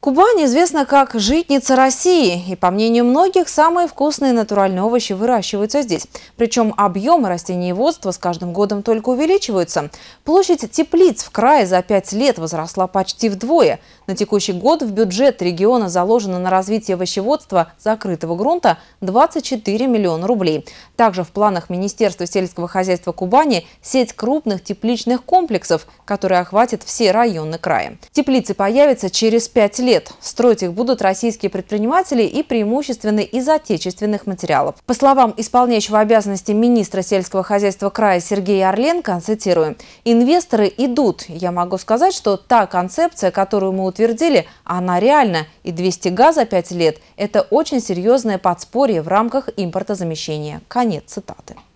Кубань известна как «житница России», и, по мнению многих, самые вкусные натуральные овощи выращиваются здесь. Причем объемы растениеводства с каждым годом только увеличиваются. Площадь теплиц в крае за пять лет возросла почти вдвое. На текущий год в бюджет региона заложено на развитие овощеводства закрытого грунта 24 миллиона рублей. Также в планах Министерства сельского хозяйства Кубани сеть крупных тепличных комплексов, которые охватят все районы края. Теплицы появятся через пять лет лет. Строить их будут российские предприниматели и преимущественно из отечественных материалов. По словам исполняющего обязанности министра сельского хозяйства края Сергея Орленко, цитирую, «Инвесторы идут. Я могу сказать, что та концепция, которую мы утвердили, она реальна. И 200 газа за 5 лет – это очень серьезное подспорье в рамках импортозамещения». Конец цитаты.